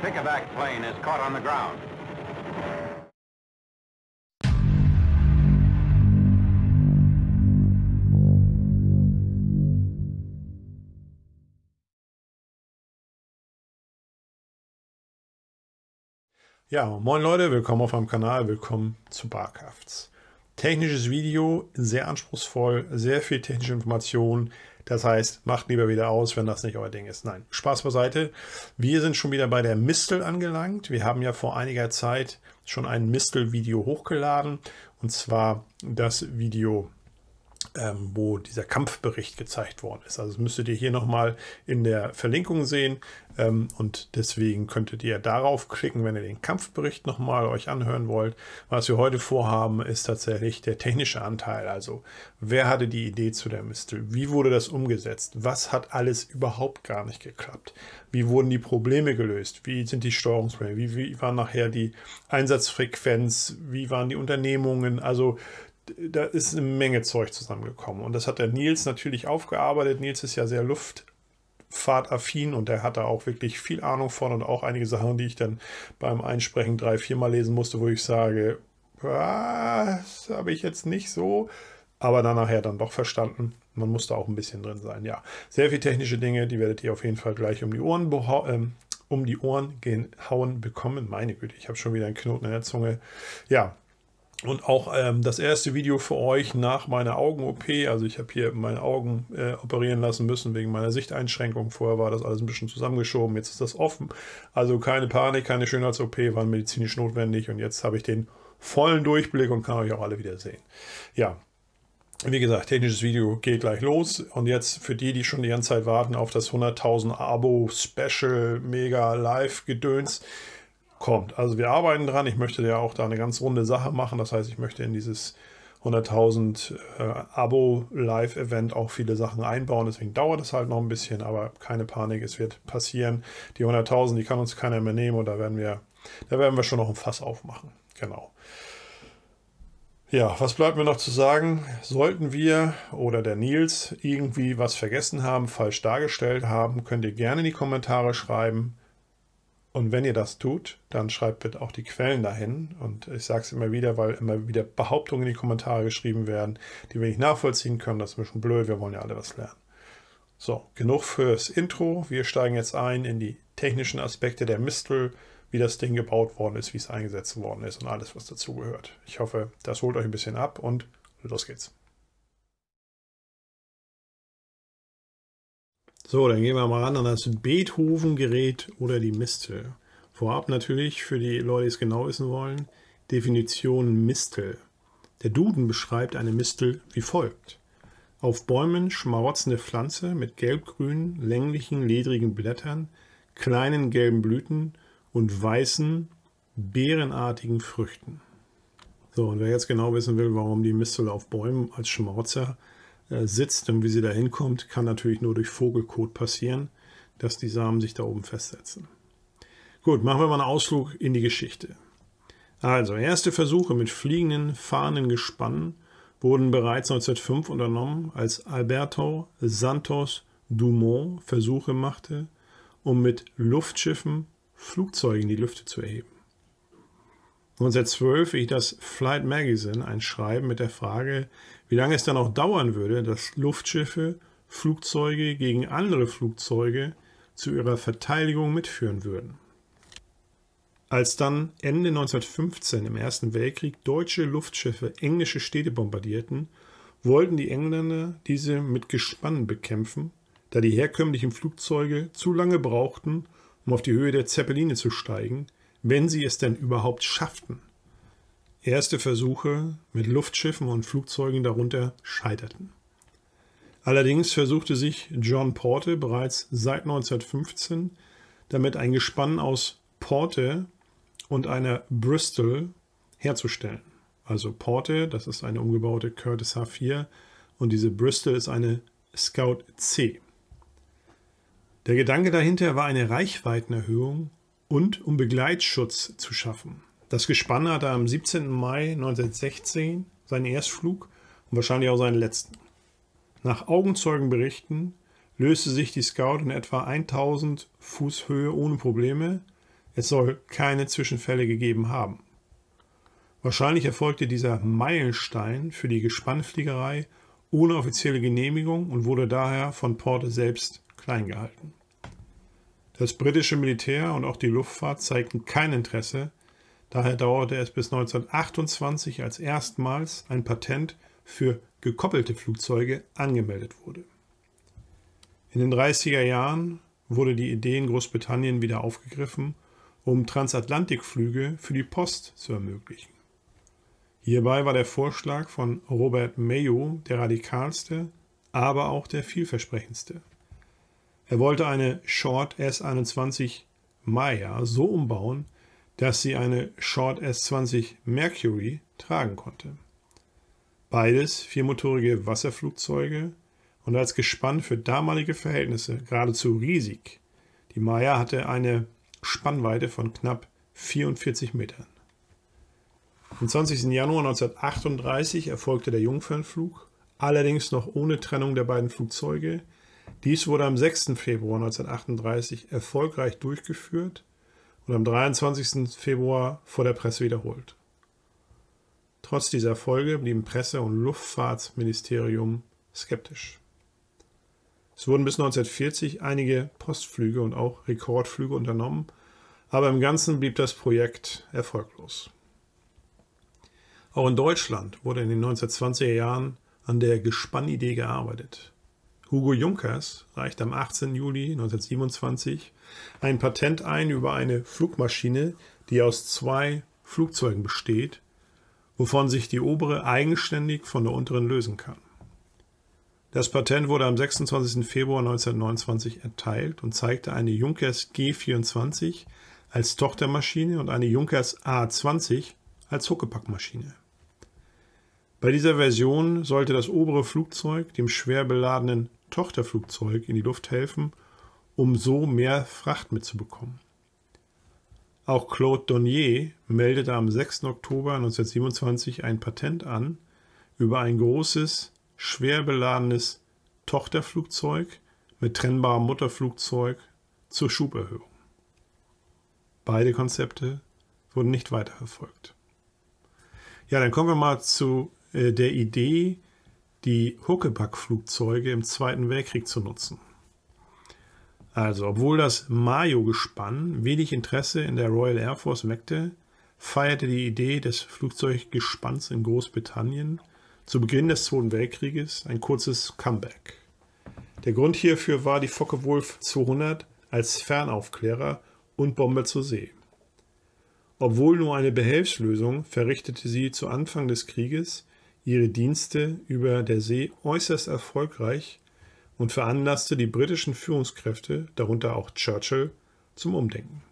Pickaback plane is caught on the ground. Ja, moin Leute, willkommen auf meinem Kanal, willkommen zu Barcrafts. Technisches Video, sehr anspruchsvoll, sehr viel technische Informationen, das heißt, macht lieber wieder aus, wenn das nicht euer Ding ist. Nein, Spaß beiseite. Wir sind schon wieder bei der Mistel angelangt. Wir haben ja vor einiger Zeit schon ein Mistel-Video hochgeladen und zwar das Video ähm, wo dieser Kampfbericht gezeigt worden ist. Also das müsstet ihr hier nochmal in der Verlinkung sehen ähm, und deswegen könntet ihr darauf klicken, wenn ihr den Kampfbericht nochmal euch anhören wollt. Was wir heute vorhaben, ist tatsächlich der technische Anteil. Also wer hatte die Idee zu der Mystery? Wie wurde das umgesetzt? Was hat alles überhaupt gar nicht geklappt? Wie wurden die Probleme gelöst? Wie sind die Steuerungsprobleme? Wie, wie war nachher die Einsatzfrequenz? Wie waren die Unternehmungen? Also da ist eine Menge Zeug zusammengekommen. Und das hat der Nils natürlich aufgearbeitet. Nils ist ja sehr luftfahrtaffin und er hat da auch wirklich viel Ahnung von und auch einige Sachen, die ich dann beim Einsprechen drei, viermal lesen musste, wo ich sage, das habe ich jetzt nicht so, aber dann nachher dann doch verstanden. Man muss da auch ein bisschen drin sein. Ja, sehr viel technische Dinge, die werdet ihr auf jeden Fall gleich um die Ohren, ähm, um die Ohren gehen, hauen bekommen. Meine Güte, ich habe schon wieder einen Knoten in der Zunge. Ja, und auch ähm, das erste Video für euch nach meiner Augen-OP, also ich habe hier meine Augen äh, operieren lassen müssen wegen meiner Sichteinschränkung. Vorher war das alles ein bisschen zusammengeschoben, jetzt ist das offen. Also keine Panik, keine Schönheits-OP, waren medizinisch notwendig und jetzt habe ich den vollen Durchblick und kann euch auch alle wieder sehen. Ja, wie gesagt, technisches Video geht gleich los. Und jetzt für die, die schon die ganze Zeit warten auf das 100.000 Abo Special Mega Live Gedöns, kommt. Also wir arbeiten dran. Ich möchte ja auch da eine ganz runde Sache machen. Das heißt, ich möchte in dieses 100.000 äh, Abo-Live-Event auch viele Sachen einbauen. Deswegen dauert es halt noch ein bisschen, aber keine Panik, es wird passieren. Die 100.000, die kann uns keiner mehr nehmen und da werden wir, da werden wir schon noch ein Fass aufmachen. Genau. Ja, was bleibt mir noch zu sagen? Sollten wir oder der Nils irgendwie was vergessen haben, falsch dargestellt haben, könnt ihr gerne in die Kommentare schreiben. Und wenn ihr das tut, dann schreibt bitte auch die Quellen dahin. Und ich sage es immer wieder, weil immer wieder Behauptungen in die Kommentare geschrieben werden, die wir nicht nachvollziehen können. Das ist ein bisschen blöd, wir wollen ja alle was lernen. So, genug fürs Intro. Wir steigen jetzt ein in die technischen Aspekte der Mistel, wie das Ding gebaut worden ist, wie es eingesetzt worden ist und alles, was dazugehört. Ich hoffe, das holt euch ein bisschen ab und los geht's. So, dann gehen wir mal ran an das Beethoven-Gerät oder die Mistel. Vorab natürlich, für die Leute, die es genau wissen wollen, Definition Mistel. Der Duden beschreibt eine Mistel wie folgt. Auf Bäumen schmarotzende Pflanze mit gelbgrünen, länglichen, ledrigen Blättern, kleinen gelben Blüten und weißen, beerenartigen Früchten. So, und wer jetzt genau wissen will, warum die Mistel auf Bäumen als Schmarotzer äh, sitzt und wie sie da hinkommt, kann natürlich nur durch Vogelkot passieren, dass die Samen sich da oben festsetzen. Gut, machen wir mal einen Ausflug in die Geschichte. Also, erste Versuche mit fliegenden gespannen wurden bereits 1905 unternommen, als Alberto Santos Dumont Versuche machte, um mit Luftschiffen Flugzeugen die Lüfte zu erheben. 1912 ich das Flight Magazine ein Schreiben mit der Frage, wie lange es dann auch dauern würde, dass Luftschiffe Flugzeuge gegen andere Flugzeuge zu ihrer Verteidigung mitführen würden. Als dann Ende 1915 im Ersten Weltkrieg deutsche Luftschiffe englische Städte bombardierten, wollten die Engländer diese mit Gespannen bekämpfen, da die herkömmlichen Flugzeuge zu lange brauchten, um auf die Höhe der Zeppeline zu steigen, wenn sie es denn überhaupt schafften. Erste Versuche mit Luftschiffen und Flugzeugen darunter scheiterten. Allerdings versuchte sich John Porte bereits seit 1915 damit ein Gespann aus Porte und einer Bristol herzustellen. Also Porte, das ist eine umgebaute Curtis H4 und diese Bristol ist eine Scout C. Der Gedanke dahinter war eine Reichweitenerhöhung und um Begleitschutz zu schaffen. Das Gespann hatte am 17. Mai 1916 seinen Erstflug und wahrscheinlich auch seinen letzten. Nach Augenzeugenberichten löste sich die Scout in etwa 1000 Fuß Höhe ohne Probleme. Es soll keine Zwischenfälle gegeben haben. Wahrscheinlich erfolgte dieser Meilenstein für die Gespannfliegerei ohne offizielle Genehmigung und wurde daher von Porte selbst klein gehalten. Das britische Militär und auch die Luftfahrt zeigten kein Interesse Daher dauerte es bis 1928, als erstmals ein Patent für gekoppelte Flugzeuge angemeldet wurde. In den 30er Jahren wurde die Idee in Großbritannien wieder aufgegriffen, um Transatlantikflüge für die Post zu ermöglichen. Hierbei war der Vorschlag von Robert Mayo der radikalste, aber auch der vielversprechendste. Er wollte eine Short S21 Maya so umbauen, dass sie eine Short S20 Mercury tragen konnte. Beides viermotorige Wasserflugzeuge und als Gespann für damalige Verhältnisse geradezu riesig. Die Maya hatte eine Spannweite von knapp 44 Metern. Am 20. Januar 1938 erfolgte der Jungfernflug, allerdings noch ohne Trennung der beiden Flugzeuge. Dies wurde am 6. Februar 1938 erfolgreich durchgeführt und am 23. Februar vor der Presse wiederholt. Trotz dieser Erfolge blieben Presse- und Luftfahrtsministerium skeptisch. Es wurden bis 1940 einige Postflüge und auch Rekordflüge unternommen, aber im Ganzen blieb das Projekt erfolglos. Auch in Deutschland wurde in den 1920er Jahren an der Gespannidee gearbeitet. Hugo Junkers reicht am 18. Juli 1927 ein Patent ein über eine Flugmaschine, die aus zwei Flugzeugen besteht, wovon sich die obere eigenständig von der unteren lösen kann. Das Patent wurde am 26. Februar 1929 erteilt und zeigte eine Junkers G24 als Tochtermaschine und eine Junkers A20 als Huckepackmaschine. Bei dieser Version sollte das obere Flugzeug dem schwer beladenen Tochterflugzeug in die Luft helfen, um so mehr Fracht mitzubekommen. Auch Claude Donnier meldete am 6. Oktober 1927 ein Patent an über ein großes, schwer beladenes Tochterflugzeug mit trennbarem Mutterflugzeug zur Schuberhöhung. Beide Konzepte wurden nicht weiterverfolgt. Ja, dann kommen wir mal zu äh, der Idee, die huckeback flugzeuge im Zweiten Weltkrieg zu nutzen. Also, obwohl das Mayo-Gespann wenig Interesse in der Royal Air Force weckte, feierte die Idee des Flugzeuggespanns in Großbritannien zu Beginn des Zweiten Weltkrieges ein kurzes Comeback. Der Grund hierfür war die Focke-Wulf 200 als Fernaufklärer und Bomber zur See. Obwohl nur eine Behelfslösung, verrichtete sie zu Anfang des Krieges ihre Dienste über der See äußerst erfolgreich und veranlasste die britischen Führungskräfte, darunter auch Churchill, zum Umdenken.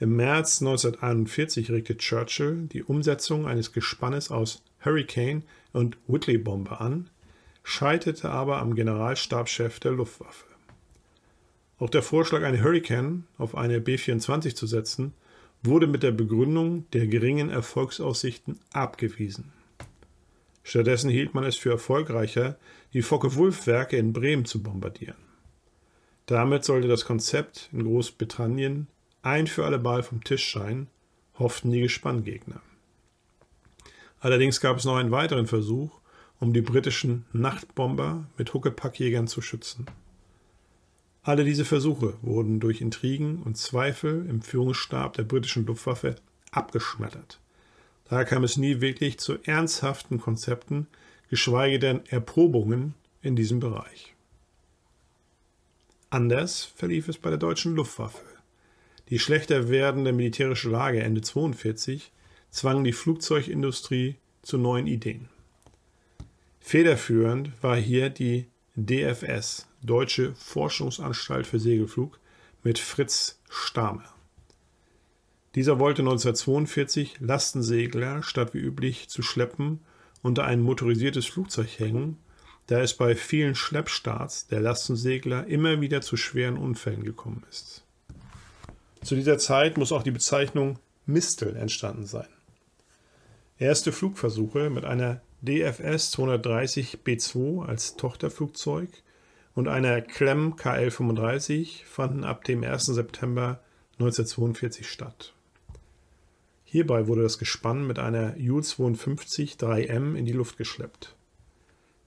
Im März 1941 regte Churchill die Umsetzung eines Gespannes aus Hurricane und Whitley-Bomber an, scheiterte aber am Generalstabschef der Luftwaffe. Auch der Vorschlag, eine Hurricane auf eine B-24 zu setzen, wurde mit der Begründung der geringen Erfolgsaussichten abgewiesen. Stattdessen hielt man es für erfolgreicher, die Focke-Wulf-Werke in Bremen zu bombardieren. Damit sollte das Konzept in Großbritannien ein für alle Mal vom Tisch scheinen, hofften die Gespanngegner. Allerdings gab es noch einen weiteren Versuch, um die britischen Nachtbomber mit Huckepackjägern zu schützen. Alle diese Versuche wurden durch Intrigen und Zweifel im Führungsstab der britischen Luftwaffe abgeschmettert. Da kam es nie wirklich zu ernsthaften Konzepten, geschweige denn Erprobungen in diesem Bereich. Anders verlief es bei der deutschen Luftwaffe. Die schlechter werdende militärische Lage Ende 1942 zwang die Flugzeugindustrie zu neuen Ideen. Federführend war hier die DFS, Deutsche Forschungsanstalt für Segelflug, mit Fritz Stamer. Dieser wollte 1942 Lastensegler statt wie üblich zu schleppen unter ein motorisiertes Flugzeug hängen, da es bei vielen Schleppstarts der Lastensegler immer wieder zu schweren Unfällen gekommen ist. Zu dieser Zeit muss auch die Bezeichnung Mistel entstanden sein. Erste Flugversuche mit einer DFS 230 B2 als Tochterflugzeug und einer Klemm KL 35 fanden ab dem 1. September 1942 statt. Hierbei wurde das Gespann mit einer u 52 3 m in die Luft geschleppt.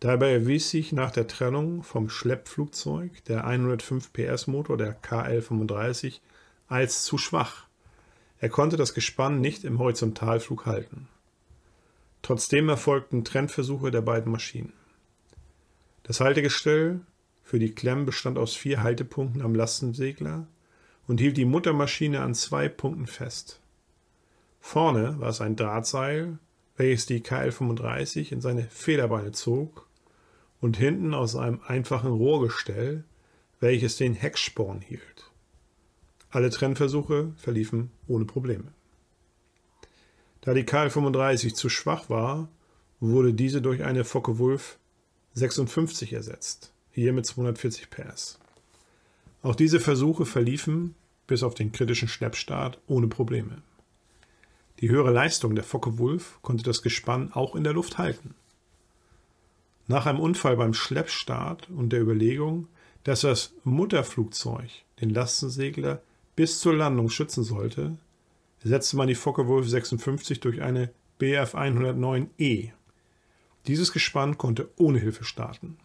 Dabei erwies sich nach der Trennung vom Schleppflugzeug der 105 PS Motor der KL-35 als zu schwach. Er konnte das Gespann nicht im Horizontalflug halten. Trotzdem erfolgten Trennversuche der beiden Maschinen. Das Haltegestell für die Klemm bestand aus vier Haltepunkten am Lastensegler und hielt die Muttermaschine an zwei Punkten fest. Vorne war es ein Drahtseil, welches die kl 35 in seine Federbeine zog und hinten aus einem einfachen Rohrgestell, welches den Hecksporn hielt. Alle Trennversuche verliefen ohne Probleme. Da die kl 35 zu schwach war, wurde diese durch eine Focke Wulf 56 ersetzt, hier mit 240 PS. Auch diese Versuche verliefen, bis auf den kritischen Schnappstart, ohne Probleme. Die höhere Leistung der Focke-Wulf konnte das Gespann auch in der Luft halten. Nach einem Unfall beim Schleppstart und der Überlegung, dass das Mutterflugzeug den Lastensegler bis zur Landung schützen sollte, setzte man die Focke-Wulf 56 durch eine Bf 109E. Dieses Gespann konnte ohne Hilfe starten.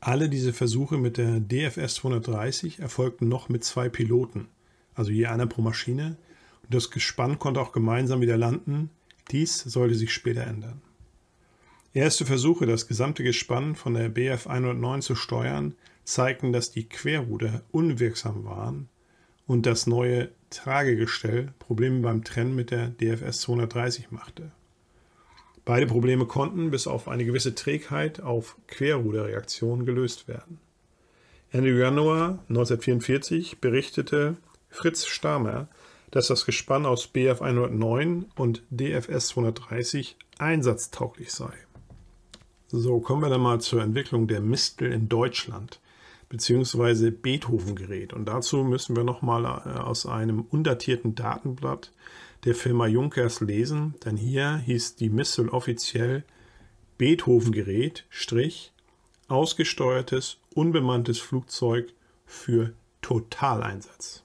Alle diese Versuche mit der DFS 230 erfolgten noch mit zwei Piloten, also je einer pro Maschine, das Gespann konnte auch gemeinsam wieder landen. Dies sollte sich später ändern. Erste Versuche, das gesamte Gespann von der Bf 109 zu steuern, zeigten, dass die Querruder unwirksam waren und das neue Tragegestell Probleme beim Trennen mit der DFS 230 machte. Beide Probleme konnten bis auf eine gewisse Trägheit auf Querruderreaktionen gelöst werden. Ende Januar 1944 berichtete Fritz Stamer, dass das Gespann aus Bf 109 und DFS 230 einsatztauglich sei. So, kommen wir dann mal zur Entwicklung der Mistel in Deutschland bzw. Beethoven-Gerät. Und dazu müssen wir nochmal äh, aus einem undatierten Datenblatt der Firma Junkers lesen, denn hier hieß die Mistel offiziell Beethoven-Gerät, Strich, ausgesteuertes, unbemanntes Flugzeug für Totaleinsatz.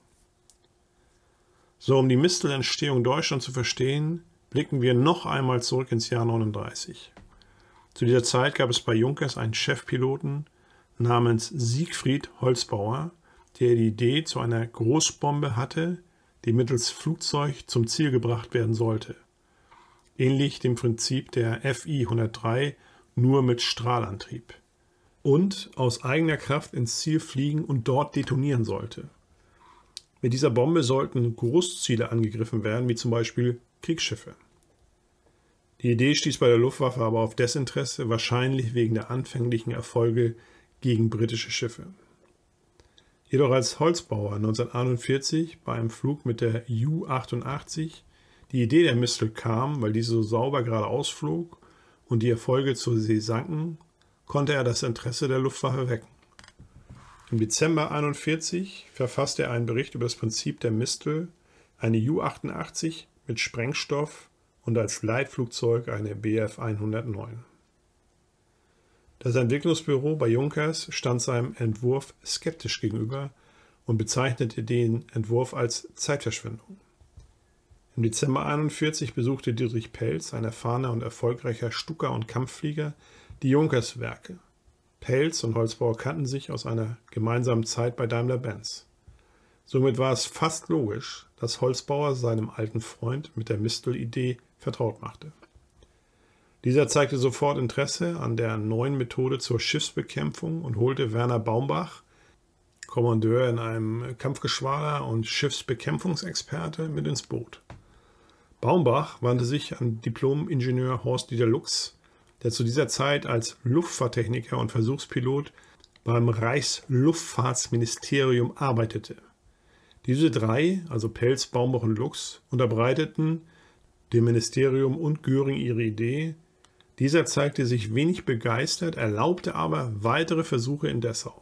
So, um die Mistelentstehung Deutschlands zu verstehen, blicken wir noch einmal zurück ins Jahr 39. Zu dieser Zeit gab es bei Junkers einen Chefpiloten namens Siegfried Holzbauer, der die Idee zu einer Großbombe hatte, die mittels Flugzeug zum Ziel gebracht werden sollte. Ähnlich dem Prinzip der FI-103, nur mit Strahlantrieb. Und aus eigener Kraft ins Ziel fliegen und dort detonieren sollte. Mit dieser Bombe sollten Großziele angegriffen werden, wie zum Beispiel Kriegsschiffe. Die Idee stieß bei der Luftwaffe aber auf Desinteresse, wahrscheinlich wegen der anfänglichen Erfolge gegen britische Schiffe. Jedoch als Holzbauer 1941 bei einem Flug mit der U-88 die Idee der Missile kam, weil diese so sauber geradeaus flog und die Erfolge zur See sanken, konnte er das Interesse der Luftwaffe wecken. Im Dezember 1941 verfasste er einen Bericht über das Prinzip der Mistel, eine U-88 mit Sprengstoff und als Leitflugzeug eine Bf 109. Das Entwicklungsbüro bei Junkers stand seinem Entwurf skeptisch gegenüber und bezeichnete den Entwurf als Zeitverschwendung. Im Dezember 1941 besuchte Dietrich Pelz, ein erfahrener und erfolgreicher Stucker- und Kampfflieger, die Junkers-Werke. Pelz und Holzbauer kannten sich aus einer gemeinsamen Zeit bei Daimler-Benz. Somit war es fast logisch, dass Holzbauer seinem alten Freund mit der Mistel-Idee vertraut machte. Dieser zeigte sofort Interesse an der neuen Methode zur Schiffsbekämpfung und holte Werner Baumbach, Kommandeur in einem Kampfgeschwader und Schiffsbekämpfungsexperte, mit ins Boot. Baumbach wandte sich an Diplom-Ingenieur Horst-Dieter Lux, der zu dieser Zeit als Luftfahrttechniker und Versuchspilot beim Reichsluftfahrtsministerium arbeitete. Diese drei, also Pelz, Baumbach und Lux, unterbreiteten dem Ministerium und Göring ihre Idee. Dieser zeigte sich wenig begeistert, erlaubte aber weitere Versuche in Dessau,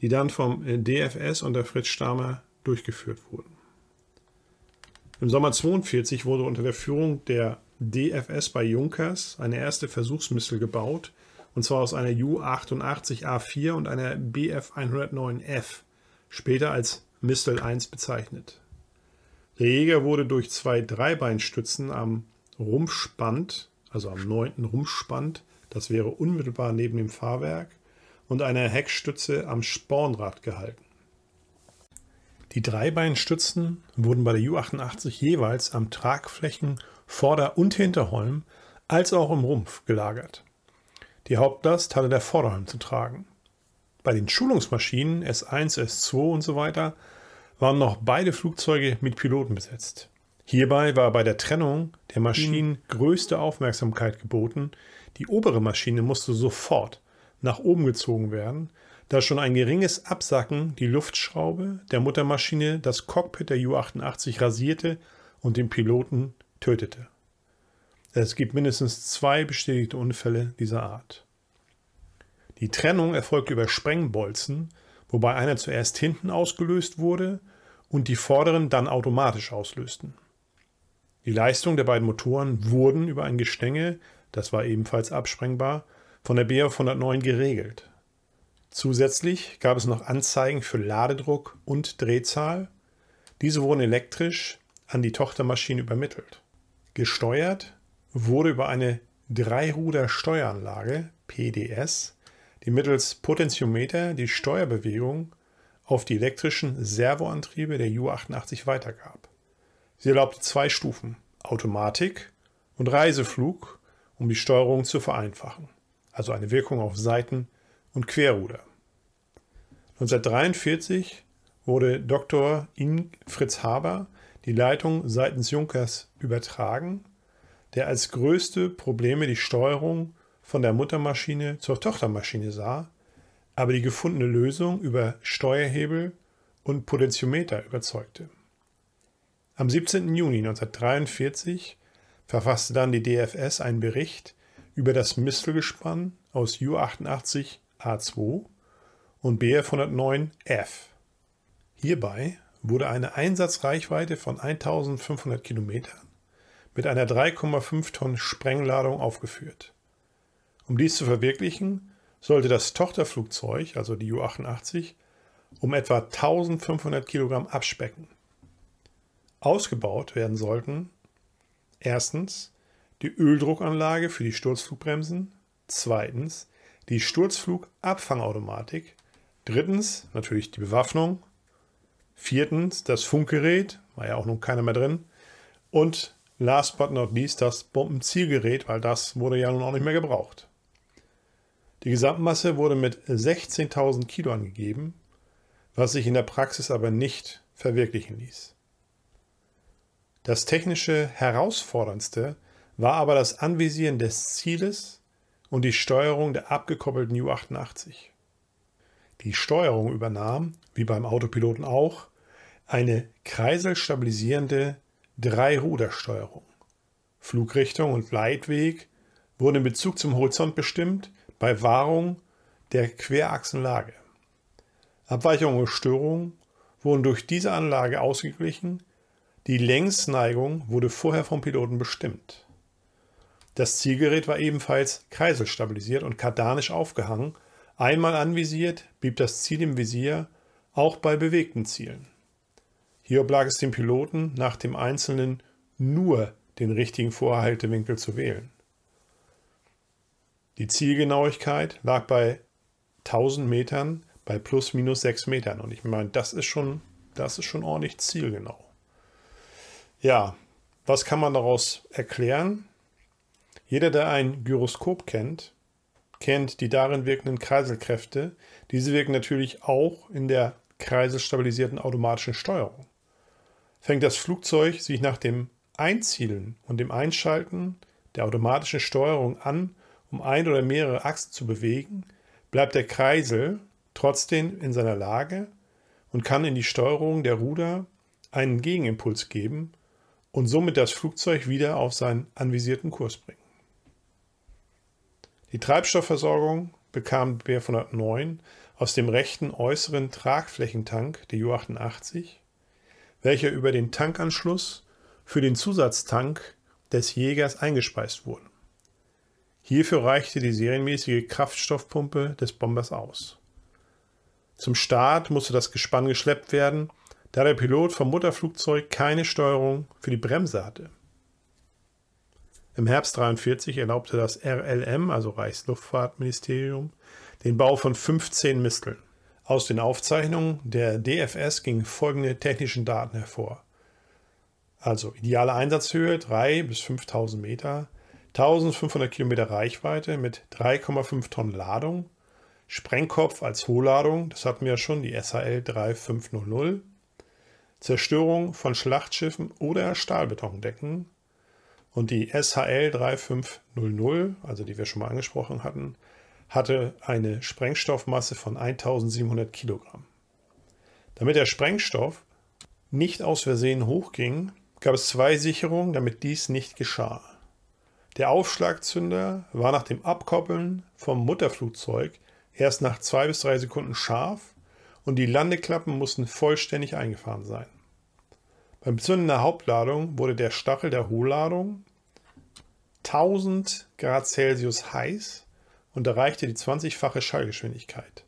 die dann vom DFS unter Fritz Stamer durchgeführt wurden. Im Sommer 1942 wurde unter der Führung der DFS bei Junkers eine erste Versuchsmissel gebaut, und zwar aus einer U-88A4 und einer BF-109F, später als Missile 1 bezeichnet. Der Jäger wurde durch zwei Dreibeinstützen am Rumpfspann, also am neunten Rumpfspann, das wäre unmittelbar neben dem Fahrwerk, und einer Heckstütze am Spornrad gehalten. Die Dreibeinstützen wurden bei der U88 jeweils am Tragflächen- Vorder- und Hinterholm, als auch im Rumpf gelagert. Die Hauptlast hatte der Vorderholm zu tragen. Bei den Schulungsmaschinen S1, S2 und so weiter waren noch beide Flugzeuge mit Piloten besetzt. Hierbei war bei der Trennung der Maschinen mhm. größte Aufmerksamkeit geboten. Die obere Maschine musste sofort nach oben gezogen werden, da schon ein geringes Absacken die Luftschraube der Muttermaschine das Cockpit der U-88 rasierte und den Piloten tötete. Es gibt mindestens zwei bestätigte Unfälle dieser Art. Die Trennung erfolgte über Sprengbolzen, wobei einer zuerst hinten ausgelöst wurde und die vorderen dann automatisch auslösten. Die Leistung der beiden Motoren wurden über ein Gestänge, das war ebenfalls absprengbar, von der BR 109 geregelt. Zusätzlich gab es noch Anzeigen für Ladedruck und Drehzahl. Diese wurden elektrisch an die Tochtermaschine übermittelt. Gesteuert wurde über eine Dreiruder-Steueranlage PDS, die mittels Potentiometer die Steuerbewegung auf die elektrischen Servoantriebe der U88 weitergab. Sie erlaubte zwei Stufen, Automatik und Reiseflug, um die Steuerung zu vereinfachen, also eine Wirkung auf Seiten- und Querruder. 1943 wurde Dr. In Fritz Haber die Leitung seitens Junkers übertragen, der als größte Probleme die Steuerung von der Muttermaschine zur Tochtermaschine sah, aber die gefundene Lösung über Steuerhebel und Potentiometer überzeugte. Am 17. Juni 1943 verfasste dann die DFS einen Bericht über das Mistelgespann aus U88 A2 und BF 109F. Hierbei wurde eine Einsatzreichweite von 1500 Kilometern mit einer 3,5 Tonnen Sprengladung aufgeführt. Um dies zu verwirklichen, sollte das Tochterflugzeug, also die U-88, um etwa 1500 Kilogramm abspecken. Ausgebaut werden sollten erstens die Öldruckanlage für die Sturzflugbremsen, zweitens die Sturzflugabfangautomatik, drittens natürlich die Bewaffnung Viertens das Funkgerät, war ja auch nun keiner mehr drin. Und last but not least das Bombenzielgerät, weil das wurde ja nun auch nicht mehr gebraucht. Die Gesamtmasse wurde mit 16.000 Kilo angegeben, was sich in der Praxis aber nicht verwirklichen ließ. Das technische herausforderndste war aber das Anvisieren des Zieles und die Steuerung der abgekoppelten U-88. Die Steuerung übernahm wie beim Autopiloten auch, eine kreiselstabilisierende Dreirudersteuerung. Flugrichtung und Leitweg wurden in Bezug zum Horizont bestimmt bei Wahrung der Querachsenlage. Abweichungen und Störungen wurden durch diese Anlage ausgeglichen. Die Längsneigung wurde vorher vom Piloten bestimmt. Das Zielgerät war ebenfalls kreiselstabilisiert und kardanisch aufgehangen. Einmal anvisiert, blieb das Ziel im Visier auch bei bewegten Zielen. Hier oblag es dem Piloten, nach dem einzelnen nur den richtigen Vorhaltewinkel zu wählen. Die Zielgenauigkeit lag bei 1000 Metern bei plus minus 6 Metern. Und ich meine, das ist schon, das ist schon ordentlich zielgenau. Ja, was kann man daraus erklären? Jeder, der ein Gyroskop kennt, kennt die darin wirkenden Kreiselkräfte. Diese wirken natürlich auch in der kreiselstabilisierten automatischen Steuerung. Fängt das Flugzeug sich nach dem Einzielen und dem Einschalten der automatischen Steuerung an, um ein oder mehrere Achsen zu bewegen, bleibt der Kreisel trotzdem in seiner Lage und kann in die Steuerung der Ruder einen Gegenimpuls geben und somit das Flugzeug wieder auf seinen anvisierten Kurs bringen. Die Treibstoffversorgung bekam b 109 aus dem rechten äußeren Tragflächentank der U88, welcher über den Tankanschluss für den Zusatztank des Jägers eingespeist wurde. Hierfür reichte die serienmäßige Kraftstoffpumpe des Bombers aus. Zum Start musste das Gespann geschleppt werden, da der Pilot vom Mutterflugzeug keine Steuerung für die Bremse hatte. Im Herbst 1943 erlaubte das RLM, also Reichsluftfahrtministerium, den Bau von 15 Misteln. Aus den Aufzeichnungen der DFS gingen folgende technischen Daten hervor. Also ideale Einsatzhöhe 3 bis 5000 Meter, 1500 Kilometer Reichweite mit 3,5 Tonnen Ladung, Sprengkopf als Hohladung, das hatten wir ja schon, die SHL 3500, Zerstörung von Schlachtschiffen oder Stahlbetondecken und die SHL 3500, also die wir schon mal angesprochen hatten, hatte eine Sprengstoffmasse von 1700 Kilogramm. Damit der Sprengstoff nicht aus Versehen hochging, gab es zwei Sicherungen, damit dies nicht geschah. Der Aufschlagzünder war nach dem Abkoppeln vom Mutterflugzeug erst nach zwei bis drei Sekunden scharf und die Landeklappen mussten vollständig eingefahren sein. Beim Zünden der Hauptladung wurde der Stachel der Hohlladung 1000 Grad Celsius heiß und erreichte die 20-fache Schallgeschwindigkeit.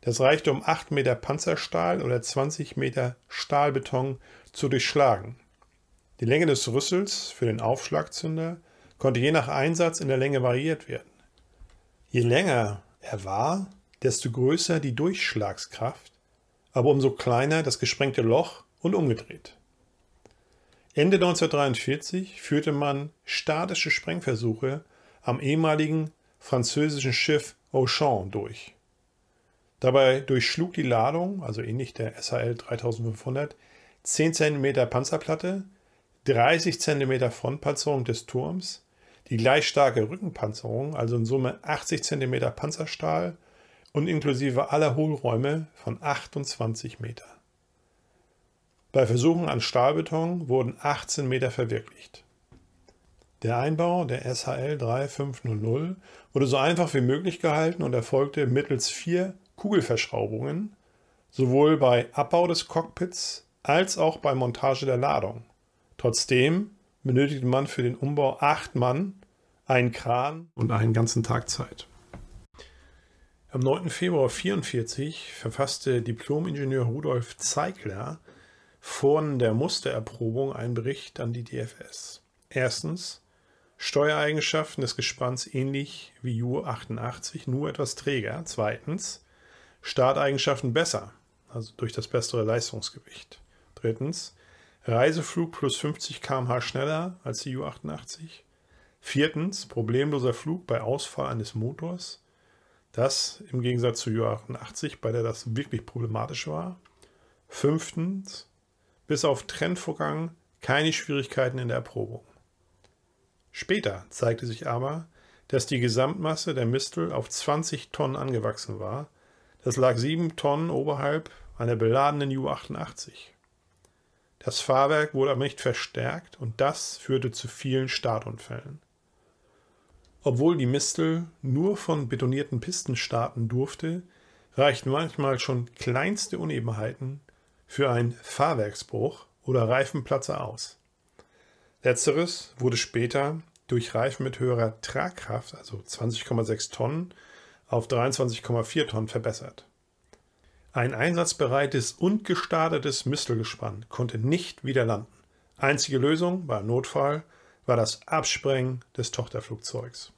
Das reichte, um 8 Meter Panzerstahl oder 20 Meter Stahlbeton zu durchschlagen. Die Länge des Rüssels für den Aufschlagzünder konnte je nach Einsatz in der Länge variiert werden. Je länger er war, desto größer die Durchschlagskraft, aber umso kleiner das gesprengte Loch und umgedreht. Ende 1943 führte man statische Sprengversuche am ehemaligen französischen Schiff Auchan durch. Dabei durchschlug die Ladung, also ähnlich der SAL 3500, 10 cm Panzerplatte, 30 cm Frontpanzerung des Turms, die gleich starke Rückenpanzerung, also in Summe 80 cm Panzerstahl und inklusive aller Hohlräume von 28 m. Bei Versuchen an Stahlbeton wurden 18 Meter verwirklicht. Der Einbau der SHL 3500 wurde so einfach wie möglich gehalten und erfolgte mittels vier Kugelverschraubungen, sowohl bei Abbau des Cockpits als auch bei Montage der Ladung. Trotzdem benötigte man für den Umbau acht Mann, einen Kran und einen ganzen Tag Zeit. Am 9. Februar 1944 verfasste Diplomingenieur Rudolf Zeigler von der Mustererprobung einen Bericht an die DFS. Erstens, Steuereigenschaften des Gespanns ähnlich wie U88, nur etwas träger. Zweitens, Starteigenschaften besser, also durch das bessere Leistungsgewicht. Drittens, Reiseflug plus 50 km/h schneller als die U88. Viertens, problemloser Flug bei Ausfall eines Motors. Das im Gegensatz zu U88, bei der das wirklich problematisch war. Fünftens, bis auf Trendvorgang keine Schwierigkeiten in der Erprobung. Später zeigte sich aber, dass die Gesamtmasse der Mistel auf 20 Tonnen angewachsen war. Das lag 7 Tonnen oberhalb einer beladenen U-88. Das Fahrwerk wurde aber nicht verstärkt und das führte zu vielen Startunfällen. Obwohl die Mistel nur von betonierten Pisten starten durfte, reichten manchmal schon kleinste Unebenheiten für einen Fahrwerksbruch oder Reifenplatzer aus. Letzteres wurde später durch Reifen mit höherer Tragkraft, also 20,6 Tonnen, auf 23,4 Tonnen verbessert. Ein einsatzbereites und gestartetes Mistelgespann konnte nicht wieder landen. Einzige Lösung beim Notfall war das Absprengen des Tochterflugzeugs.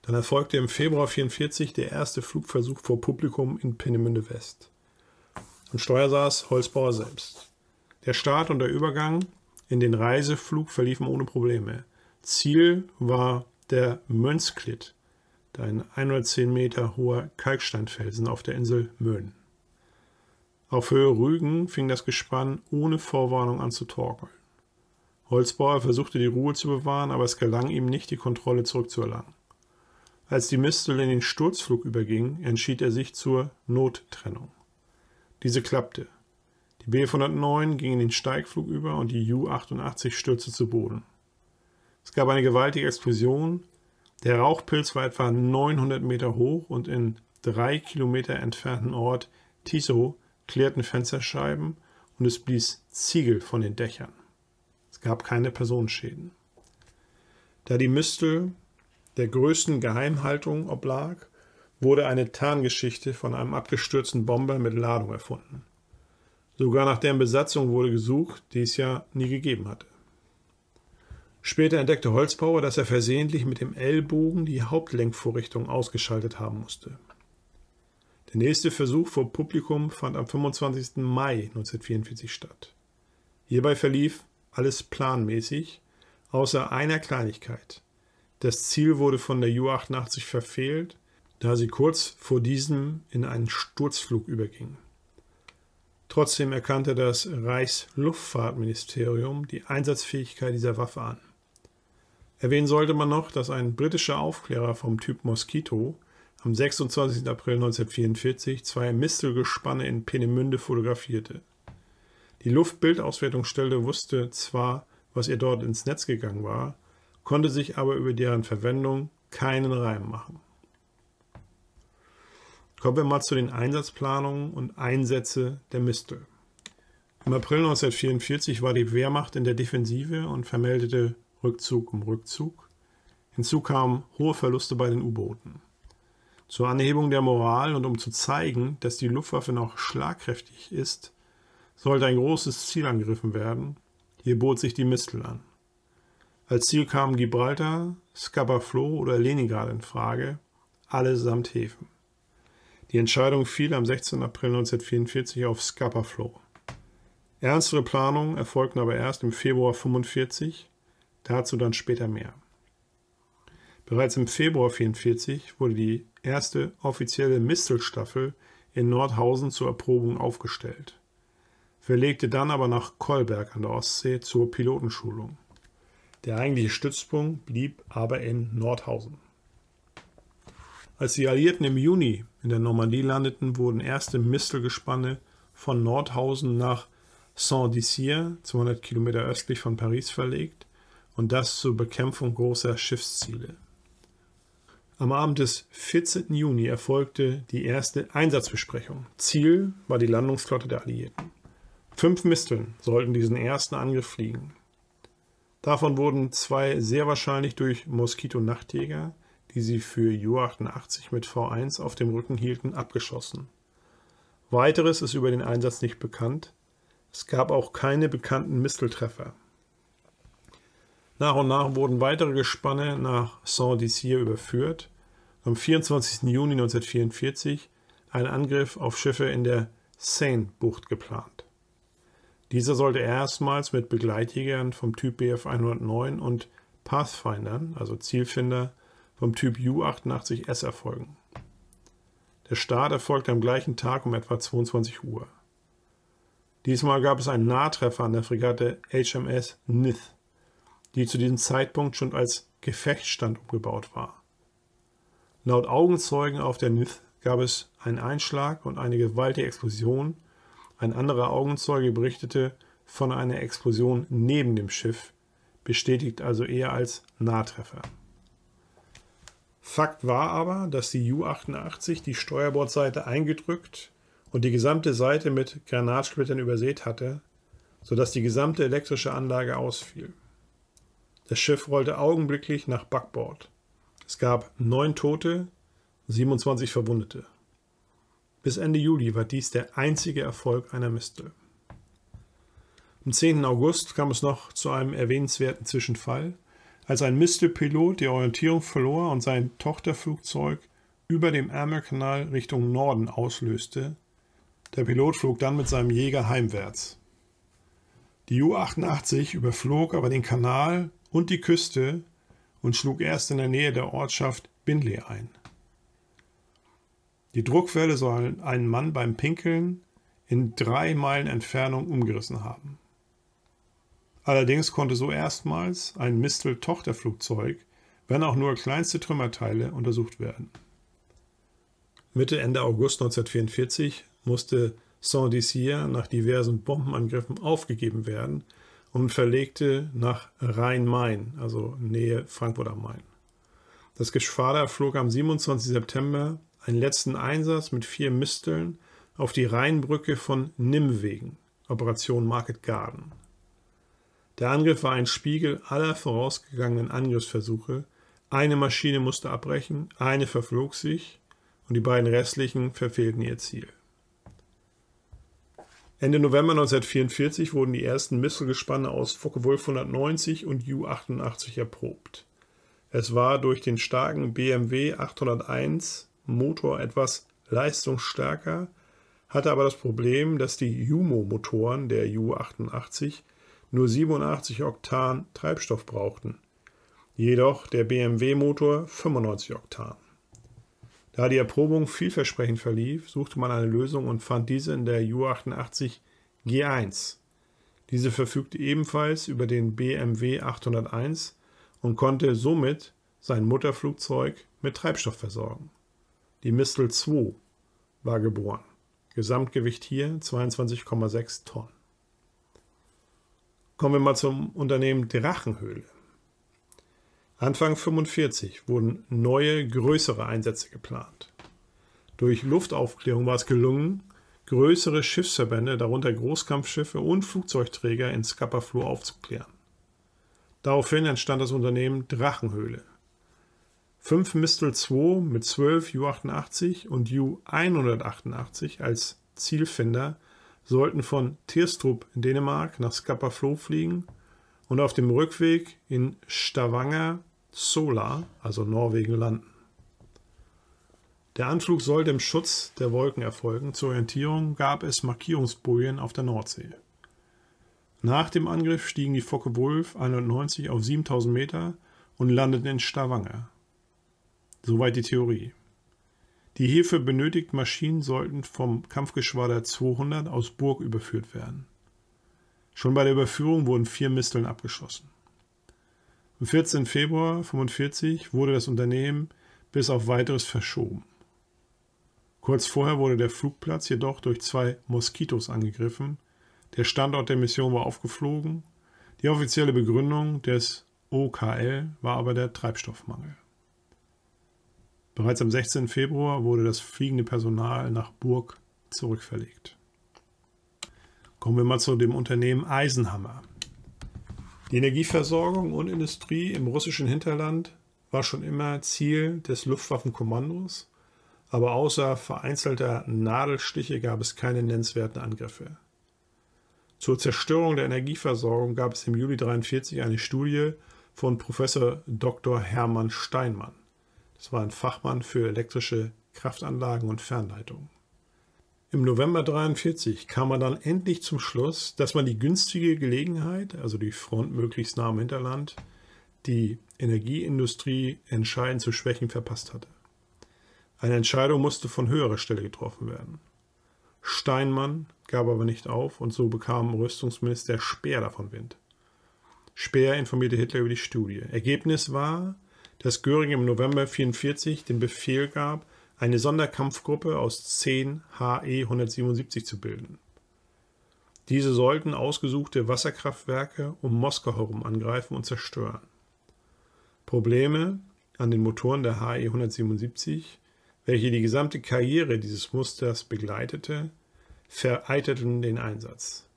Dann erfolgte im Februar 1944 der erste Flugversuch vor Publikum in Peenemünde West. Am Steuer saß Holzbauer selbst. Der Start und der Übergang in den Reiseflug verliefen ohne Probleme. Ziel war der Mönsklit, ein 110 Meter hoher Kalksteinfelsen auf der Insel Mön. Auf Höhe Rügen fing das Gespann ohne Vorwarnung an zu torkeln. Holzbauer versuchte die Ruhe zu bewahren, aber es gelang ihm nicht, die Kontrolle zurückzuerlangen. Als die Mistel in den Sturzflug überging, entschied er sich zur Nottrennung. Diese klappte. Die Bf 109 ging in den Steigflug über und die U-88 stürzte zu Boden. Es gab eine gewaltige Explosion. Der Rauchpilz war etwa 900 Meter hoch und in drei Kilometer entfernten Ort Tiso klärten Fensterscheiben und es blies Ziegel von den Dächern. Es gab keine Personenschäden. Da die Mistel der größten Geheimhaltung oblag, wurde eine Tarngeschichte von einem abgestürzten Bomber mit Ladung erfunden. Sogar nach deren Besatzung wurde gesucht, die es ja nie gegeben hatte. Später entdeckte Holzbauer, dass er versehentlich mit dem Ellbogen die Hauptlenkvorrichtung ausgeschaltet haben musste. Der nächste Versuch vor Publikum fand am 25. Mai 1944 statt. Hierbei verlief alles planmäßig, außer einer Kleinigkeit. Das Ziel wurde von der U-88 verfehlt, da sie kurz vor diesem in einen Sturzflug überging. Trotzdem erkannte das Reichsluftfahrtministerium die Einsatzfähigkeit dieser Waffe an. Erwähnen sollte man noch, dass ein britischer Aufklärer vom Typ Mosquito am 26. April 1944 zwei Mistelgespanne in Penemünde fotografierte. Die Luftbildauswertungsstelle wusste zwar, was ihr dort ins Netz gegangen war, konnte sich aber über deren Verwendung keinen Reim machen. Kommen wir mal zu den Einsatzplanungen und Einsätze der Mistel. Im April 1944 war die Wehrmacht in der Defensive und vermeldete Rückzug um Rückzug. Hinzu kamen hohe Verluste bei den U-Booten. Zur Anhebung der Moral und um zu zeigen, dass die Luftwaffe noch schlagkräftig ist, sollte ein großes Ziel angegriffen werden. Hier bot sich die Mistel an. Als Ziel kamen Gibraltar, Scapa Flow oder Leningrad in Frage, allesamt Häfen. Die Entscheidung fiel am 16. April 1944 auf Scapa-Flow. Ernstere Planungen erfolgten aber erst im Februar 1945, dazu dann später mehr. Bereits im Februar 1944 wurde die erste offizielle Mistelstaffel in Nordhausen zur Erprobung aufgestellt, verlegte dann aber nach Kolberg an der Ostsee zur Pilotenschulung. Der eigentliche Stützpunkt blieb aber in Nordhausen. Als die Alliierten im Juni in der Normandie landeten, wurden erste Mistelgespanne von Nordhausen nach Saint-Dizier, 200 Kilometer östlich von Paris, verlegt, und das zur Bekämpfung großer Schiffsziele. Am Abend des 14. Juni erfolgte die erste Einsatzbesprechung. Ziel war die Landungsflotte der Alliierten. Fünf Misteln sollten diesen ersten Angriff fliegen. Davon wurden zwei sehr wahrscheinlich durch Moskito-Nachtjäger die sie für Ju-88 mit V1 auf dem Rücken hielten, abgeschossen. Weiteres ist über den Einsatz nicht bekannt. Es gab auch keine bekannten Misteltreffer. Nach und nach wurden weitere Gespanne nach Saint-Dizier überführt. Am 24. Juni 1944 ein Angriff auf Schiffe in der Seine-Bucht geplant. Dieser sollte erstmals mit Begleitjägern vom Typ Bf 109 und Pathfindern, also Zielfinder, vom Typ U88S erfolgen. Der Start erfolgte am gleichen Tag um etwa 22 Uhr. Diesmal gab es einen Nahtreffer an der Fregatte HMS Nith, die zu diesem Zeitpunkt schon als Gefechtsstand umgebaut war. Laut Augenzeugen auf der Nith gab es einen Einschlag und eine gewaltige Explosion. Ein anderer Augenzeuge berichtete von einer Explosion neben dem Schiff, bestätigt also eher als Nahtreffer. Fakt war aber, dass die U-88 die Steuerbordseite eingedrückt und die gesamte Seite mit Granatsplittern übersät hatte, sodass die gesamte elektrische Anlage ausfiel. Das Schiff rollte augenblicklich nach Backbord. Es gab neun Tote, 27 Verwundete. Bis Ende Juli war dies der einzige Erfolg einer Mistel. Am 10. August kam es noch zu einem erwähnenswerten Zwischenfall, als ein Mistelpilot die Orientierung verlor und sein Tochterflugzeug über dem Ärmelkanal Richtung Norden auslöste, der Pilot flog dann mit seinem Jäger heimwärts. Die U-88 überflog aber den Kanal und die Küste und schlug erst in der Nähe der Ortschaft Bindley ein. Die Druckwelle soll einen Mann beim Pinkeln in drei Meilen Entfernung umgerissen haben. Allerdings konnte so erstmals ein Mistel-Tochterflugzeug, wenn auch nur kleinste Trümmerteile, untersucht werden. Mitte Ende August 1944 musste Saint-Dizier nach diversen Bombenangriffen aufgegeben werden und verlegte nach Rhein-Main, also Nähe Frankfurt am Main. Das Geschwader flog am 27. September einen letzten Einsatz mit vier Misteln auf die Rheinbrücke von Nimwegen, Operation Market Garden. Der Angriff war ein Spiegel aller vorausgegangenen Angriffsversuche. Eine Maschine musste abbrechen, eine verflog sich und die beiden restlichen verfehlten ihr Ziel. Ende November 1944 wurden die ersten missile aus Focke-Wulf 190 und U-88 erprobt. Es war durch den starken BMW 801 Motor etwas leistungsstärker, hatte aber das Problem, dass die Jumo-Motoren der U-88 nur 87 Oktan Treibstoff brauchten, jedoch der BMW-Motor 95 Oktan. Da die Erprobung vielversprechend verlief, suchte man eine Lösung und fand diese in der U88 G1. Diese verfügte ebenfalls über den BMW 801 und konnte somit sein Mutterflugzeug mit Treibstoff versorgen. Die Mistel 2 war geboren. Gesamtgewicht hier 22,6 Tonnen. Kommen wir mal zum Unternehmen Drachenhöhle. Anfang 1945 wurden neue, größere Einsätze geplant. Durch Luftaufklärung war es gelungen, größere Schiffsverbände, darunter Großkampfschiffe und Flugzeugträger in scapa aufzuklären. Daraufhin entstand das Unternehmen Drachenhöhle. Fünf Mistel II mit zwölf U-88 und U-188 als Zielfinder sollten von Tirstrup in Dänemark nach Scapa-Flow fliegen und auf dem Rückweg in Stavanger Sola, also Norwegen, landen. Der Anflug sollte im Schutz der Wolken erfolgen. Zur Orientierung gab es Markierungsbojen auf der Nordsee. Nach dem Angriff stiegen die Focke Wulf 91 auf 7000 Meter und landeten in Stavanger. Soweit die Theorie. Die hierfür benötigten Maschinen sollten vom Kampfgeschwader 200 aus Burg überführt werden. Schon bei der Überführung wurden vier Misteln abgeschossen. Am 14. Februar 1945 wurde das Unternehmen bis auf weiteres verschoben. Kurz vorher wurde der Flugplatz jedoch durch zwei Moskitos angegriffen. Der Standort der Mission war aufgeflogen. Die offizielle Begründung des OKL war aber der Treibstoffmangel. Bereits am 16. Februar wurde das fliegende Personal nach Burg zurückverlegt. Kommen wir mal zu dem Unternehmen Eisenhammer. Die Energieversorgung und Industrie im russischen Hinterland war schon immer Ziel des Luftwaffenkommandos, aber außer vereinzelter Nadelstiche gab es keine nennenswerten Angriffe. Zur Zerstörung der Energieversorgung gab es im Juli 1943 eine Studie von Professor Dr. Hermann Steinmann. Das war ein Fachmann für elektrische Kraftanlagen und Fernleitungen. Im November 1943 kam man dann endlich zum Schluss, dass man die günstige Gelegenheit, also die Front möglichst nah am Hinterland, die Energieindustrie entscheidend zu schwächen verpasst hatte. Eine Entscheidung musste von höherer Stelle getroffen werden. Steinmann gab aber nicht auf und so bekam Rüstungsminister Speer davon Wind. Speer informierte Hitler über die Studie. Ergebnis war, dass Göring im November 1944 den Befehl gab, eine Sonderkampfgruppe aus 10 HE 177 zu bilden. Diese sollten ausgesuchte Wasserkraftwerke um Moskau herum angreifen und zerstören. Probleme an den Motoren der HE 177, welche die gesamte Karriere dieses Musters begleitete, vereiterten den Einsatz.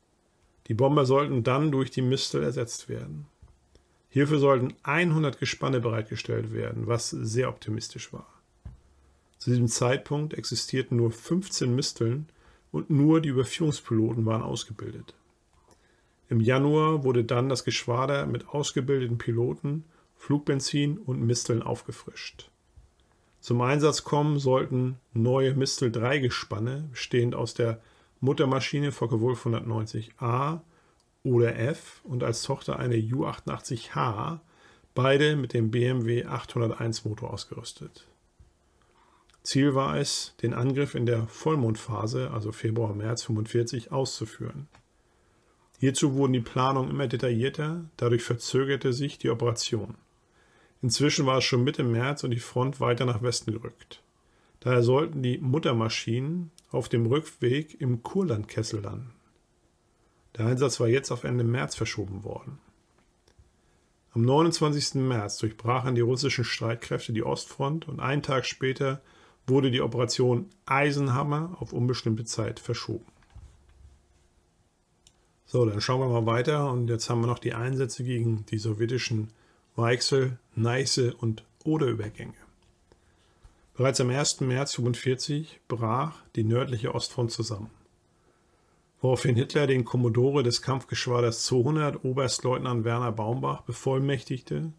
Die Bomber sollten dann durch die Mistel ersetzt werden. Hierfür sollten 100 Gespanne bereitgestellt werden, was sehr optimistisch war. Zu diesem Zeitpunkt existierten nur 15 Misteln und nur die Überführungspiloten waren ausgebildet. Im Januar wurde dann das Geschwader mit ausgebildeten Piloten, Flugbenzin und Misteln aufgefrischt. Zum Einsatz kommen sollten neue Mistel-3-Gespanne, bestehend aus der Muttermaschine Focke-Wulf 190A oder F und als Tochter eine U88H, beide mit dem BMW 801 Motor ausgerüstet. Ziel war es, den Angriff in der Vollmondphase, also Februar-März 45, auszuführen. Hierzu wurden die Planungen immer detaillierter, dadurch verzögerte sich die Operation. Inzwischen war es schon Mitte März und die Front weiter nach Westen gerückt. Daher sollten die Muttermaschinen auf dem Rückweg im Kurlandkessel landen. Der Einsatz war jetzt auf Ende März verschoben worden. Am 29. März durchbrachen die russischen Streitkräfte die Ostfront und einen Tag später wurde die Operation Eisenhammer auf unbestimmte Zeit verschoben. So, dann schauen wir mal weiter und jetzt haben wir noch die Einsätze gegen die sowjetischen Weichsel, Neiße und Oderübergänge. Bereits am 1. März 1945 brach die nördliche Ostfront zusammen woraufhin Hitler den Kommodore des Kampfgeschwaders 200, Oberstleutnant Werner Baumbach, bevollmächtigte,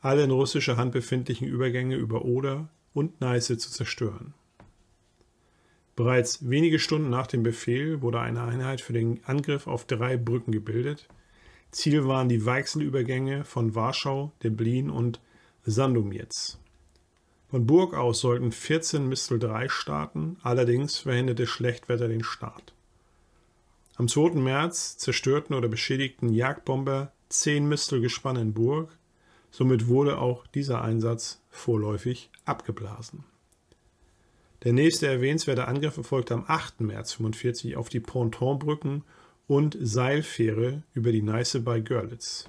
alle in russischer Hand befindlichen Übergänge über Oder und Neiße zu zerstören. Bereits wenige Stunden nach dem Befehl wurde eine Einheit für den Angriff auf drei Brücken gebildet. Ziel waren die Weichselübergänge von Warschau, Deblin und Sandomiez. Von Burg aus sollten 14 Mistel 3 starten, allerdings verhinderte Schlechtwetter den Start. Am 2. März zerstörten oder beschädigten Jagdbomber zehn Mistelgespanne in Burg. Somit wurde auch dieser Einsatz vorläufig abgeblasen. Der nächste erwähnenswerte Angriff erfolgte am 8. März 1945 auf die Pontonbrücken und Seilfähre über die Neiße bei Görlitz.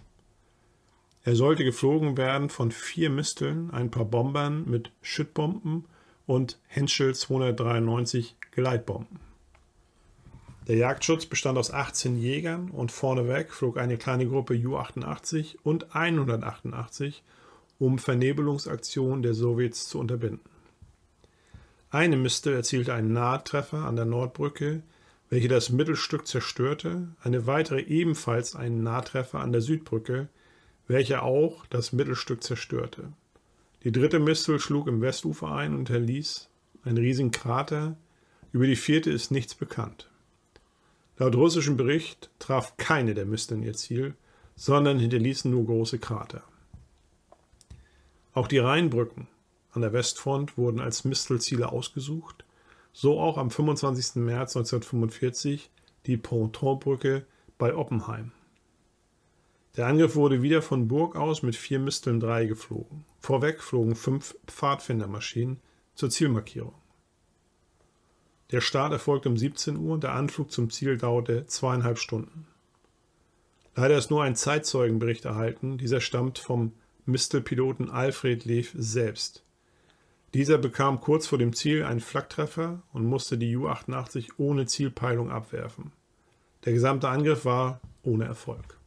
Er sollte geflogen werden von vier Misteln, ein paar Bombern mit Schüttbomben und Henschel 293 Gleitbomben. Der Jagdschutz bestand aus 18 Jägern und vorneweg flog eine kleine Gruppe Ju-88 und 188, um Vernebelungsaktionen der Sowjets zu unterbinden. Eine Miste erzielte einen Nahtreffer an der Nordbrücke, welche das Mittelstück zerstörte, eine weitere ebenfalls einen Nahtreffer an der Südbrücke, welche auch das Mittelstück zerstörte. Die dritte Mistel schlug im Westufer ein und hinterließ einen riesigen Krater, über die vierte ist nichts bekannt. Laut russischem Bericht traf keine der Mystern ihr Ziel, sondern hinterließen nur große Krater. Auch die Rheinbrücken an der Westfront wurden als Mistelziele ausgesucht, so auch am 25. März 1945 die Pontonbrücke bei Oppenheim. Der Angriff wurde wieder von Burg aus mit vier Misteln 3 geflogen. Vorweg flogen fünf Pfadfindermaschinen zur Zielmarkierung. Der Start erfolgte um 17 Uhr und der Anflug zum Ziel dauerte zweieinhalb Stunden. Leider ist nur ein Zeitzeugenbericht erhalten. Dieser stammt vom Mistelpiloten Alfred Lev selbst. Dieser bekam kurz vor dem Ziel einen Flaktreffer und musste die U-88 ohne Zielpeilung abwerfen. Der gesamte Angriff war ohne Erfolg.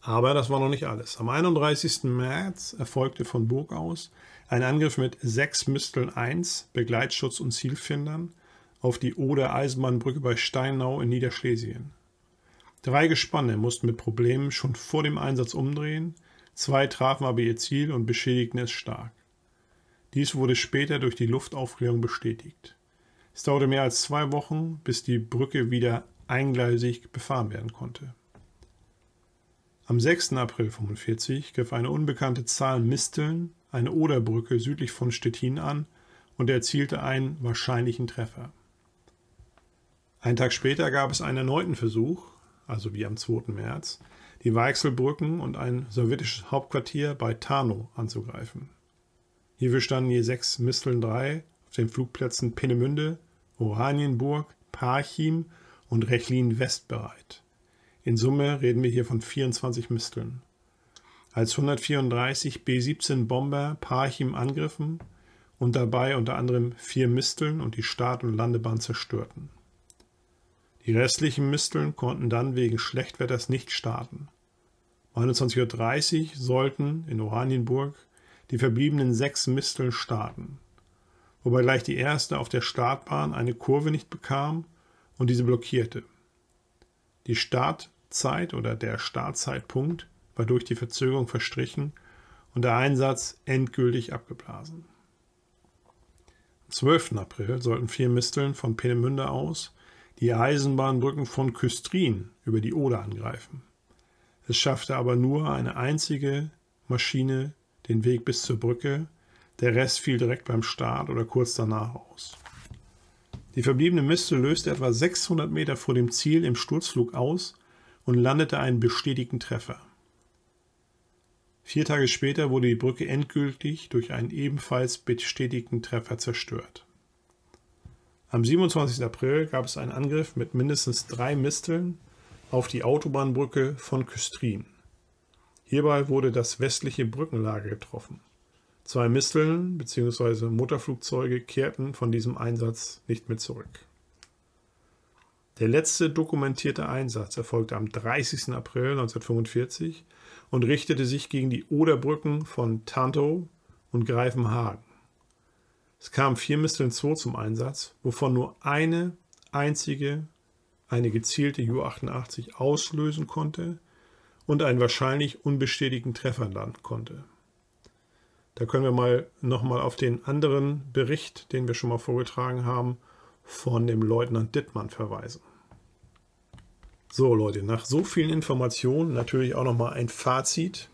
Aber das war noch nicht alles. Am 31. März erfolgte von Burg aus ein Angriff mit sechs Misteln 1, Begleitschutz und Zielfindern auf die Oder-Eisenbahnbrücke bei Steinau in Niederschlesien. Drei Gespanne mussten mit Problemen schon vor dem Einsatz umdrehen, zwei trafen aber ihr Ziel und beschädigten es stark. Dies wurde später durch die Luftaufklärung bestätigt. Es dauerte mehr als zwei Wochen, bis die Brücke wieder eingleisig befahren werden konnte. Am 6. April 1945 griff eine unbekannte Zahl Misteln eine Oderbrücke südlich von Stettin an und erzielte einen wahrscheinlichen Treffer. Einen Tag später gab es einen erneuten Versuch, also wie am 2. März, die Weichselbrücken und ein sowjetisches Hauptquartier bei Tarnow anzugreifen. Hierfür standen je sechs Misteln 3 auf den Flugplätzen Pinnemünde, Oranienburg, Parchim und Rechlin-West bereit. In Summe reden wir hier von 24 Misteln. Als 134 B-17-Bomber Parchim angriffen und dabei unter anderem vier Misteln und die Start- und Landebahn zerstörten. Die restlichen Misteln konnten dann wegen Schlechtwetters nicht starten. Um 21.30 Uhr sollten in Oranienburg die verbliebenen sechs Misteln starten, wobei gleich die erste auf der Startbahn eine Kurve nicht bekam und diese blockierte. Die Startzeit oder der Startzeitpunkt war durch die Verzögerung verstrichen und der Einsatz endgültig abgeblasen. Am 12. April sollten vier Misteln von Peenemünde aus die Eisenbahnbrücken von Küstrin über die Oder angreifen. Es schaffte aber nur eine einzige Maschine den Weg bis zur Brücke, der Rest fiel direkt beim Start oder kurz danach aus. Die verbliebene Miste löste etwa 600 Meter vor dem Ziel im Sturzflug aus und landete einen bestätigten Treffer. Vier Tage später wurde die Brücke endgültig durch einen ebenfalls bestätigten Treffer zerstört. Am 27. April gab es einen Angriff mit mindestens drei Misteln auf die Autobahnbrücke von Küstrin. Hierbei wurde das westliche Brückenlager getroffen. Zwei Misteln bzw. Mutterflugzeuge kehrten von diesem Einsatz nicht mehr zurück. Der letzte dokumentierte Einsatz erfolgte am 30. April 1945 und richtete sich gegen die Oderbrücken von Tanto und Greifenhagen. Es kamen vier Misteln 2 zum Einsatz, wovon nur eine einzige eine gezielte U-88 auslösen konnte und einen wahrscheinlich unbestätigten Treffer landen konnte. Da können wir mal nochmal auf den anderen Bericht, den wir schon mal vorgetragen haben, von dem Leutnant Dittmann verweisen. So Leute, nach so vielen Informationen natürlich auch nochmal ein Fazit.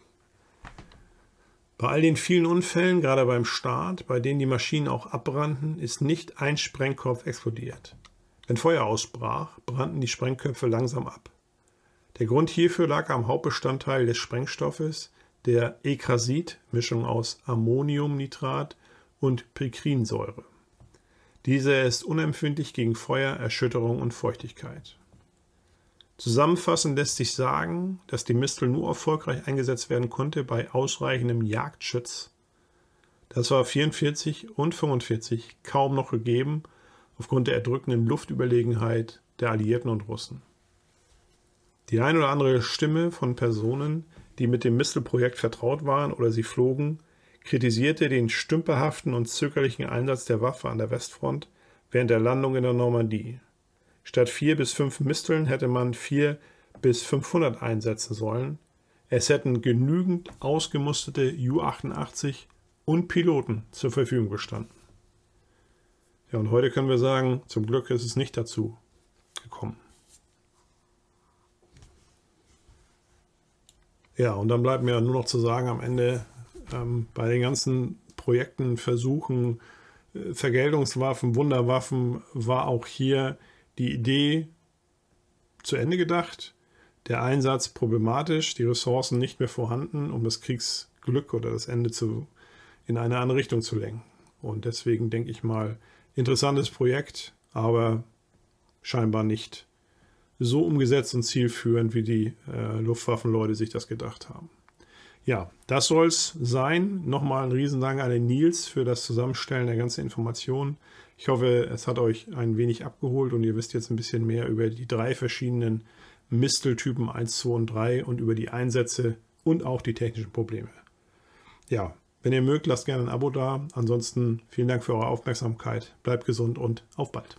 Bei all den vielen Unfällen, gerade beim Start, bei denen die Maschinen auch abbrannten, ist nicht ein Sprengkopf explodiert. Wenn Feuer ausbrach, brannten die Sprengköpfe langsam ab. Der Grund hierfür lag am Hauptbestandteil des Sprengstoffes, der Ekrasit, Mischung aus Ammoniumnitrat und Pikrinsäure. Diese ist unempfindlich gegen Feuer, Erschütterung und Feuchtigkeit. Zusammenfassend lässt sich sagen, dass die Mistel nur erfolgreich eingesetzt werden konnte bei ausreichendem Jagdschutz. Das war 44 und 45 kaum noch gegeben, aufgrund der erdrückenden Luftüberlegenheit der Alliierten und Russen. Die ein oder andere Stimme von Personen, die mit dem Mistelprojekt vertraut waren oder sie flogen, kritisierte den stümperhaften und zögerlichen Einsatz der Waffe an der Westfront während der Landung in der Normandie. Statt 4 bis 5 Misteln hätte man 4 bis 500 einsetzen sollen. Es hätten genügend ausgemusterte U-88 und Piloten zur Verfügung gestanden. Ja, und heute können wir sagen, zum Glück ist es nicht dazu gekommen. Ja, und dann bleibt mir nur noch zu sagen am Ende, ähm, bei den ganzen Projekten, Versuchen, äh, Vergeltungswaffen, Wunderwaffen war auch hier die Idee zu Ende gedacht, der Einsatz problematisch, die Ressourcen nicht mehr vorhanden, um das Kriegsglück oder das Ende zu, in eine andere Richtung zu lenken. Und deswegen denke ich mal, interessantes Projekt, aber scheinbar nicht so umgesetzt und zielführend, wie die äh, Luftwaffenleute sich das gedacht haben. Ja, das soll es sein. Nochmal ein Riesendank an den Nils für das Zusammenstellen der ganzen Informationen. Ich hoffe, es hat euch ein wenig abgeholt und ihr wisst jetzt ein bisschen mehr über die drei verschiedenen Misteltypen 1, 2 und 3 und über die Einsätze und auch die technischen Probleme. Ja, wenn ihr mögt, lasst gerne ein Abo da. Ansonsten vielen Dank für eure Aufmerksamkeit. Bleibt gesund und auf bald.